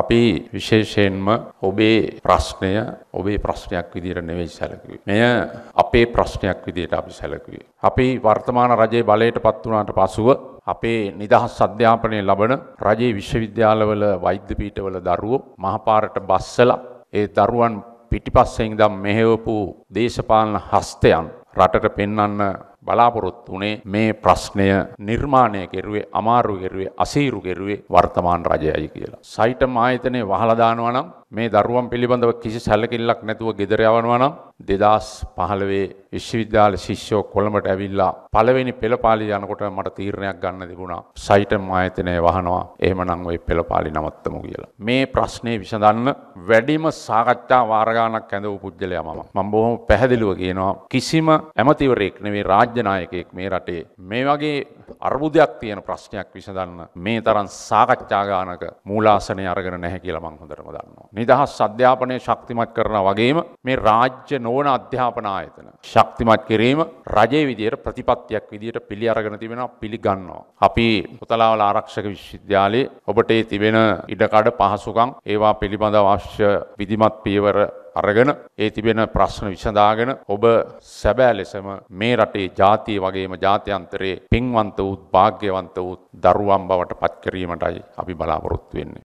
අපි විශේෂයෙන්ම ඔබේ ප්‍රශ්නය ඔබේ ප්‍රශ්නයක් විදිහට නෙවෙයි සැලකුවේ. මෙය අපේ ප්‍රශ්නයක් විදිහට අපි සැලකුවේ. අපි වර්තමාන රජයේ බලයටපත් වුණාට පසුව අපේ නිදහස් අධ්‍යාපනය ලබන රජයේ විශ්වවිද්‍යාලවල වෛද්‍ය පීඨවල දරුවෝ මහපාරට බස්සලා ඒ දරුවන් පිටිපස්සෙන් ඉඳන් මෙහෙවපු දේශපාලන හස්තයන් රටට පෙන්වන්න බලාපොරොත්තු වුණේ මේ ප්‍රශ්නය නිර්මාණය කෙරුවේ අමාරු කෙරුවේ අසීරු කෙරුවේ වර්තමාන රජයයි කියලා. සයිටම් ආයතනය වහලා දානවා නම් මේ දරුවන් පිළිබඳව කිසි සැලකිල්ලක් නැතුව ගෙදර යවනවා නම් 2015 විශ්වවිද්‍යාල ශිෂ්‍යෝ කොළඹට ඇවිල්ලා පළවෙනි පෙළපාලි යනකොට මට තීරණයක් ගන්න තිබුණා. සයිටම් ආයතනය වහනවා. එහෙමනම් ওই පෙළපාලි නවත්තමු කියලා. මේ ප්‍රශ්නේ විසඳන්න වැඩිම සාකච්ඡා වාර ගණනක් ඇඳවූ පුද්ගලයා මම. මම බොහොම පැහැදිලිව කියනවා කිසිම ඇමතිවරයෙක් නෙවෙයි රාජ්‍ය නායකයෙක් මේ රටේ මේ වගේ අර්බුදයක් තියෙන ප්‍රශ්නයක් විසඳන්න මේ තරම් සාකච්ඡා ගානක මූලාසනය අරගෙන නැහැ කියලා මම හොඳටම දන්නවා. නිදහස් අධ්‍යාපනය ශක්තිමත් කරනා වගේම මේ රාජ්‍ය නොවන අධ්‍යාපන ආයතන ශක්තිමත් කිරීම රජයේ විදියට ප්‍රතිපත්තියක් විදියට පිළි අරගෙන තිබෙනවා පිළිගන්නවා. අපි පුතලාවල ආරක්ෂක විශ්වවිද්‍යාලයේ ඔබට තිබෙන ඉඩකඩ පහසුකම් ඒවා පිළිබඳව අවශ්‍ය විධිමත් පියවර අරගෙන ඒ තිබෙන ප්‍රශ්න විසඳාගෙන ඔබ සැබෑ ලෙසම මේ රටේ ජාතිය වගේම ජාත්‍යන්තරයේ පින්වන්ත වූත් භාග්‍යවන්ත වූත් දරුවන් බවට පත් කිරීමටයි අපි බලාපොරොත්තු වෙන්නේ.